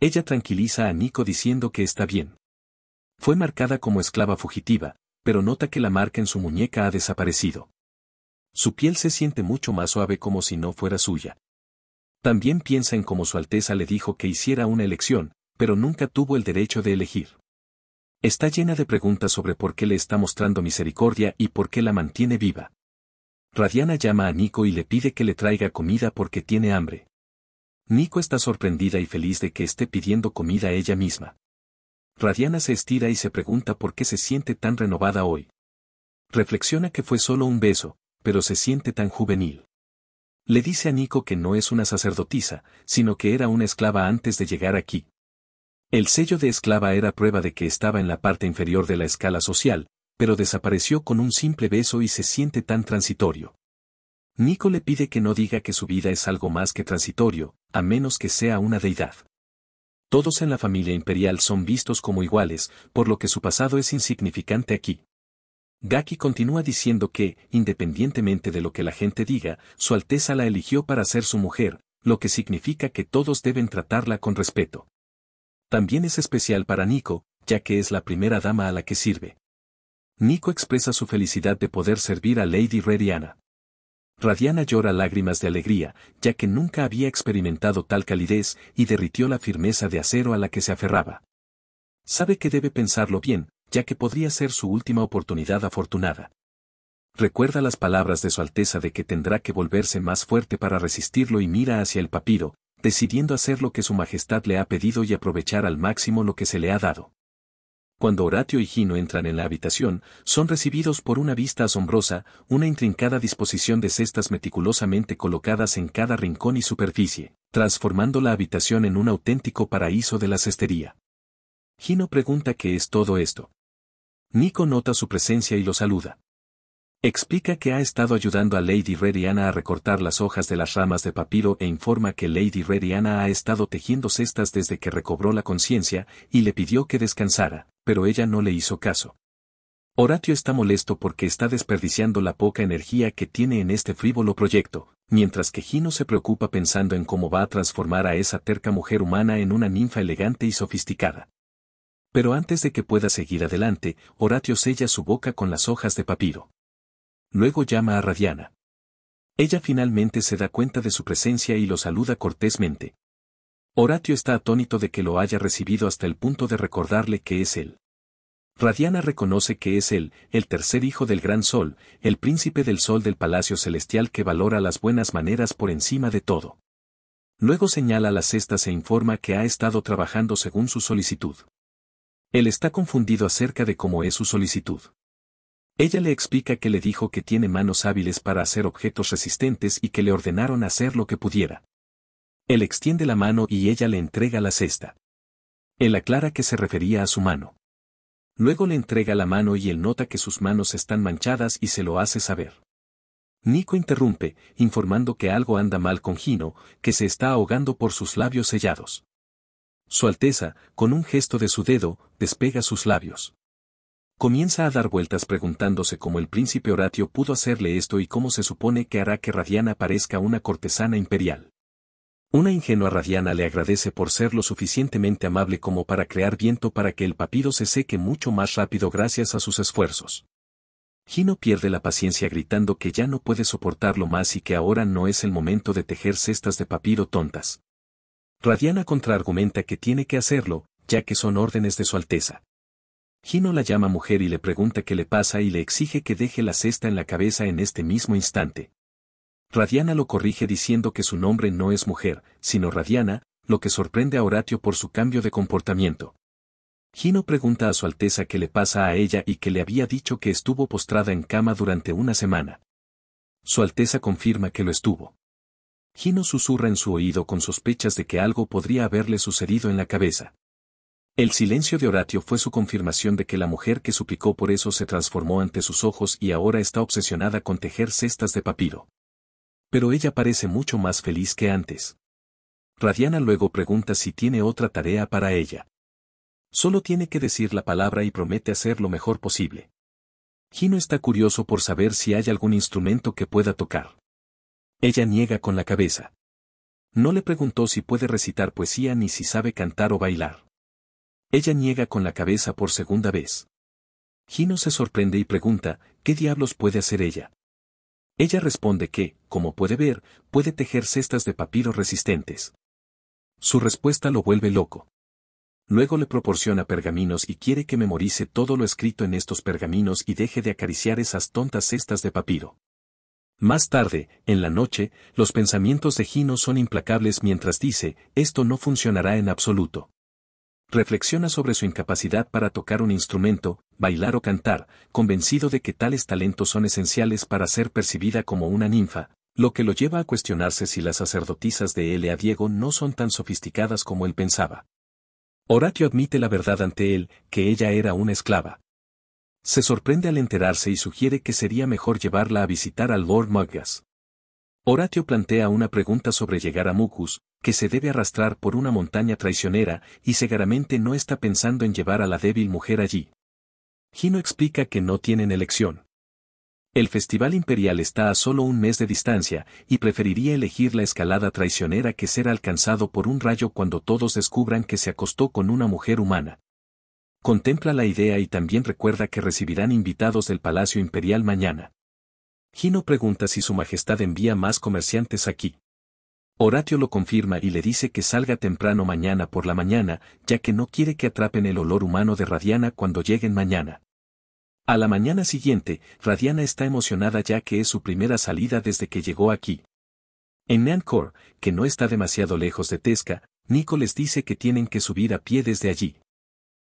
Ella tranquiliza a Nico diciendo que está bien. Fue marcada como esclava fugitiva, pero nota que la marca en su muñeca ha desaparecido. Su piel se siente mucho más suave como si no fuera suya. También piensa en cómo su Alteza le dijo que hiciera una elección, pero nunca tuvo el derecho de elegir. Está llena de preguntas sobre por qué le está mostrando misericordia y por qué la mantiene viva. Radiana llama a Nico y le pide que le traiga comida porque tiene hambre. Nico está sorprendida y feliz de que esté pidiendo comida ella misma. Radiana se estira y se pregunta por qué se siente tan renovada hoy. Reflexiona que fue solo un beso, pero se siente tan juvenil. Le dice a Nico que no es una sacerdotisa, sino que era una esclava antes de llegar aquí. El sello de esclava era prueba de que estaba en la parte inferior de la escala social, pero desapareció con un simple beso y se siente tan transitorio. Nico le pide que no diga que su vida es algo más que transitorio, a menos que sea una deidad. Todos en la familia imperial son vistos como iguales, por lo que su pasado es insignificante aquí. Gaki continúa diciendo que, independientemente de lo que la gente diga, Su Alteza la eligió para ser su mujer, lo que significa que todos deben tratarla con respeto. También es especial para Nico, ya que es la primera dama a la que sirve. Nico expresa su felicidad de poder servir a Lady Rediana. Radiana llora lágrimas de alegría, ya que nunca había experimentado tal calidez y derritió la firmeza de acero a la que se aferraba. Sabe que debe pensarlo bien, ya que podría ser su última oportunidad afortunada. Recuerda las palabras de Su Alteza de que tendrá que volverse más fuerte para resistirlo y mira hacia el papiro, decidiendo hacer lo que Su Majestad le ha pedido y aprovechar al máximo lo que se le ha dado. Cuando Horatio y Gino entran en la habitación, son recibidos por una vista asombrosa, una intrincada disposición de cestas meticulosamente colocadas en cada rincón y superficie, transformando la habitación en un auténtico paraíso de la cestería. Gino pregunta qué es todo esto. Nico nota su presencia y lo saluda. Explica que ha estado ayudando a Lady Rediana a recortar las hojas de las ramas de papiro e informa que Lady Rediana ha estado tejiendo cestas desde que recobró la conciencia y le pidió que descansara, pero ella no le hizo caso. Horatio está molesto porque está desperdiciando la poca energía que tiene en este frívolo proyecto, mientras que Gino se preocupa pensando en cómo va a transformar a esa terca mujer humana en una ninfa elegante y sofisticada. Pero antes de que pueda seguir adelante, Horatio sella su boca con las hojas de papiro. Luego llama a Radiana. Ella finalmente se da cuenta de su presencia y lo saluda cortésmente. Horatio está atónito de que lo haya recibido hasta el punto de recordarle que es él. Radiana reconoce que es él, el tercer hijo del Gran Sol, el príncipe del Sol del Palacio Celestial que valora las buenas maneras por encima de todo. Luego señala las cestas e informa que ha estado trabajando según su solicitud. Él está confundido acerca de cómo es su solicitud. Ella le explica que le dijo que tiene manos hábiles para hacer objetos resistentes y que le ordenaron hacer lo que pudiera. Él extiende la mano y ella le entrega la cesta. Él aclara que se refería a su mano. Luego le entrega la mano y él nota que sus manos están manchadas y se lo hace saber. Nico interrumpe, informando que algo anda mal con Gino, que se está ahogando por sus labios sellados. Su Alteza, con un gesto de su dedo, despega sus labios. Comienza a dar vueltas preguntándose cómo el príncipe Horatio pudo hacerle esto y cómo se supone que hará que Radiana parezca una cortesana imperial. Una ingenua radiana le agradece por ser lo suficientemente amable como para crear viento para que el papiro se seque mucho más rápido gracias a sus esfuerzos. Gino pierde la paciencia gritando que ya no puede soportarlo más y que ahora no es el momento de tejer cestas de papiro tontas. Radiana contraargumenta que tiene que hacerlo, ya que son órdenes de su Alteza. Gino la llama mujer y le pregunta qué le pasa y le exige que deje la cesta en la cabeza en este mismo instante. Radiana lo corrige diciendo que su nombre no es mujer, sino Radiana, lo que sorprende a Horatio por su cambio de comportamiento. Gino pregunta a su Alteza qué le pasa a ella y que le había dicho que estuvo postrada en cama durante una semana. Su Alteza confirma que lo estuvo. Gino susurra en su oído con sospechas de que algo podría haberle sucedido en la cabeza. El silencio de Horatio fue su confirmación de que la mujer que suplicó por eso se transformó ante sus ojos y ahora está obsesionada con tejer cestas de papiro. Pero ella parece mucho más feliz que antes. Radiana luego pregunta si tiene otra tarea para ella. Solo tiene que decir la palabra y promete hacer lo mejor posible. Gino está curioso por saber si hay algún instrumento que pueda tocar. Ella niega con la cabeza. No le preguntó si puede recitar poesía ni si sabe cantar o bailar. Ella niega con la cabeza por segunda vez. Gino se sorprende y pregunta, ¿qué diablos puede hacer ella? Ella responde que, como puede ver, puede tejer cestas de papiro resistentes. Su respuesta lo vuelve loco. Luego le proporciona pergaminos y quiere que memorice todo lo escrito en estos pergaminos y deje de acariciar esas tontas cestas de papiro. Más tarde, en la noche, los pensamientos de Gino son implacables mientras dice, esto no funcionará en absoluto. Reflexiona sobre su incapacidad para tocar un instrumento, bailar o cantar, convencido de que tales talentos son esenciales para ser percibida como una ninfa, lo que lo lleva a cuestionarse si las sacerdotisas de Elea Diego no son tan sofisticadas como él pensaba. Horatio admite la verdad ante él, que ella era una esclava. Se sorprende al enterarse y sugiere que sería mejor llevarla a visitar al Lord Muggas. Horatio plantea una pregunta sobre llegar a Mucus, que se debe arrastrar por una montaña traicionera y seguramente no está pensando en llevar a la débil mujer allí. Gino explica que no tienen elección. El Festival Imperial está a solo un mes de distancia y preferiría elegir la escalada traicionera que ser alcanzado por un rayo cuando todos descubran que se acostó con una mujer humana. Contempla la idea y también recuerda que recibirán invitados del Palacio Imperial mañana. Gino pregunta si Su Majestad envía más comerciantes aquí. Horatio lo confirma y le dice que salga temprano mañana por la mañana, ya que no quiere que atrapen el olor humano de Radiana cuando lleguen mañana. A la mañana siguiente, Radiana está emocionada ya que es su primera salida desde que llegó aquí. En Nancor, que no está demasiado lejos de Tesca, Nico les dice que tienen que subir a pie desde allí.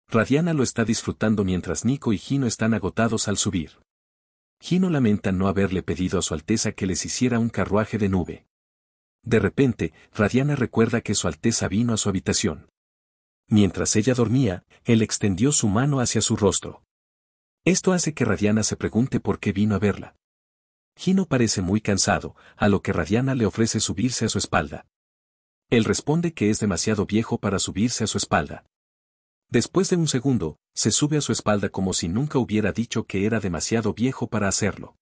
Radiana lo está disfrutando mientras Nico y Gino están agotados al subir. Gino lamenta no haberle pedido a su Alteza que les hiciera un carruaje de nube. De repente, Radiana recuerda que Su Alteza vino a su habitación. Mientras ella dormía, él extendió su mano hacia su rostro. Esto hace que Radiana se pregunte por qué vino a verla. Gino parece muy cansado, a lo que Radiana le ofrece subirse a su espalda. Él responde que es demasiado viejo para subirse a su espalda. Después de un segundo, se sube a su espalda como si nunca hubiera dicho que era demasiado viejo para hacerlo.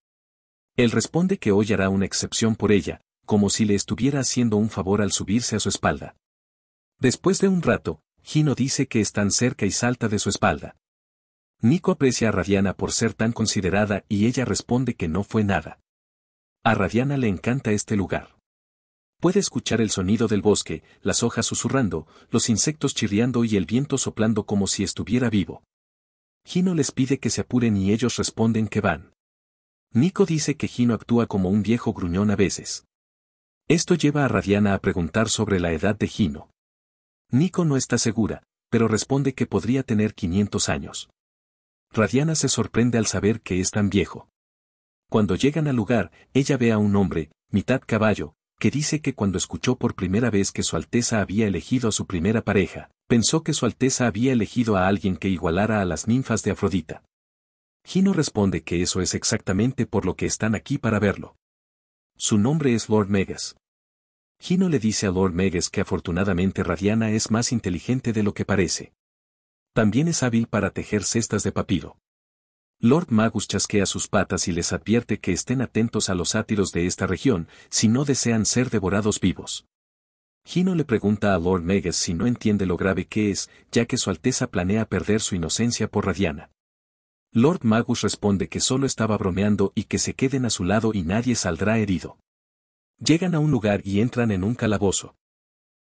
Él responde que hoy hará una excepción por ella, como si le estuviera haciendo un favor al subirse a su espalda. Después de un rato, Gino dice que están cerca y salta de su espalda. Nico aprecia a Radiana por ser tan considerada y ella responde que no fue nada. A Radiana le encanta este lugar. Puede escuchar el sonido del bosque, las hojas susurrando, los insectos chirriando y el viento soplando como si estuviera vivo. Gino les pide que se apuren y ellos responden que van. Nico dice que Gino actúa como un viejo gruñón a veces. Esto lleva a Radiana a preguntar sobre la edad de Gino. Nico no está segura, pero responde que podría tener 500 años. Radiana se sorprende al saber que es tan viejo. Cuando llegan al lugar, ella ve a un hombre, mitad caballo, que dice que cuando escuchó por primera vez que Su Alteza había elegido a su primera pareja, pensó que Su Alteza había elegido a alguien que igualara a las ninfas de Afrodita. Gino responde que eso es exactamente por lo que están aquí para verlo. Su nombre es Lord Megas. Gino le dice a Lord Megas que afortunadamente Radiana es más inteligente de lo que parece. También es hábil para tejer cestas de papiro. Lord Magus chasquea sus patas y les advierte que estén atentos a los sátiros de esta región, si no desean ser devorados vivos. Gino le pregunta a Lord Megas si no entiende lo grave que es, ya que su Alteza planea perder su inocencia por Radiana. Lord Magus responde que solo estaba bromeando y que se queden a su lado y nadie saldrá herido. Llegan a un lugar y entran en un calabozo.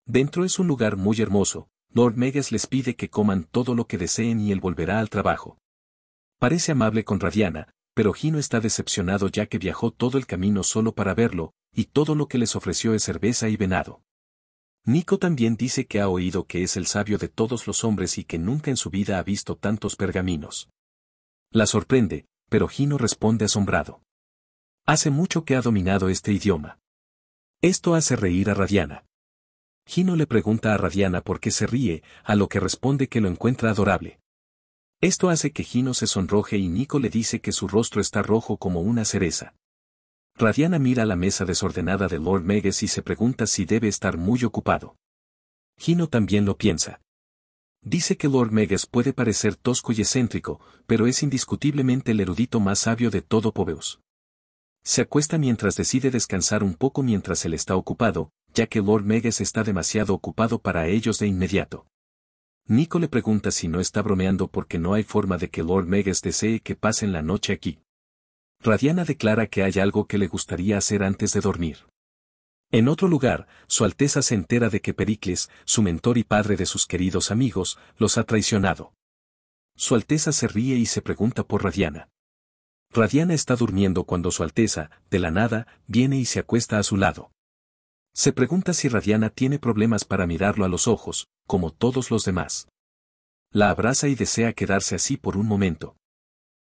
Dentro es un lugar muy hermoso, Lord Magus les pide que coman todo lo que deseen y él volverá al trabajo. Parece amable con Radiana, pero Gino está decepcionado ya que viajó todo el camino solo para verlo, y todo lo que les ofreció es cerveza y venado. Nico también dice que ha oído que es el sabio de todos los hombres y que nunca en su vida ha visto tantos pergaminos. La sorprende, pero Gino responde asombrado. Hace mucho que ha dominado este idioma. Esto hace reír a Radiana. Gino le pregunta a Radiana por qué se ríe, a lo que responde que lo encuentra adorable. Esto hace que Gino se sonroje y Nico le dice que su rostro está rojo como una cereza. Radiana mira la mesa desordenada de Lord Meges y se pregunta si debe estar muy ocupado. Gino también lo piensa. Dice que Lord Meges puede parecer tosco y excéntrico, pero es indiscutiblemente el erudito más sabio de todo Poveus. Se acuesta mientras decide descansar un poco mientras él está ocupado, ya que Lord Meges está demasiado ocupado para ellos de inmediato. Nico le pregunta si no está bromeando porque no hay forma de que Lord Meges desee que pasen la noche aquí. Radiana declara que hay algo que le gustaría hacer antes de dormir. En otro lugar, Su Alteza se entera de que Pericles, su mentor y padre de sus queridos amigos, los ha traicionado. Su Alteza se ríe y se pregunta por Radiana. Radiana está durmiendo cuando Su Alteza, de la nada, viene y se acuesta a su lado. Se pregunta si Radiana tiene problemas para mirarlo a los ojos, como todos los demás. La abraza y desea quedarse así por un momento.